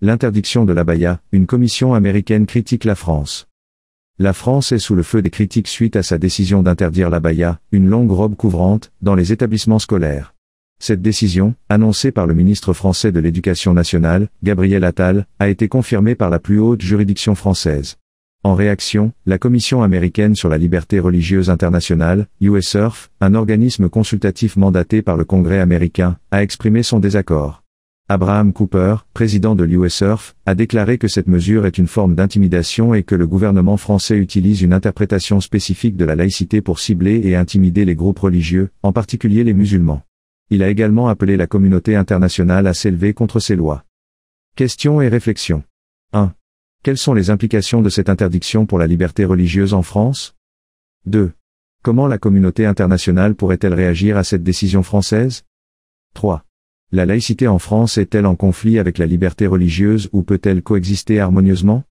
L'interdiction de l'abaya, une commission américaine critique la France. La France est sous le feu des critiques suite à sa décision d'interdire l'abaya, une longue robe couvrante, dans les établissements scolaires. Cette décision, annoncée par le ministre français de l'Éducation nationale, Gabriel Attal, a été confirmée par la plus haute juridiction française. En réaction, la Commission américaine sur la liberté religieuse internationale, USURF, un organisme consultatif mandaté par le Congrès américain, a exprimé son désaccord. Abraham Cooper, président de l'USURF, a déclaré que cette mesure est une forme d'intimidation et que le gouvernement français utilise une interprétation spécifique de la laïcité pour cibler et intimider les groupes religieux, en particulier les musulmans. Il a également appelé la communauté internationale à s'élever contre ces lois. Questions et réflexions. 1. Quelles sont les implications de cette interdiction pour la liberté religieuse en France 2. Comment la communauté internationale pourrait-elle réagir à cette décision française 3. La laïcité en France est-elle en conflit avec la liberté religieuse ou peut-elle coexister harmonieusement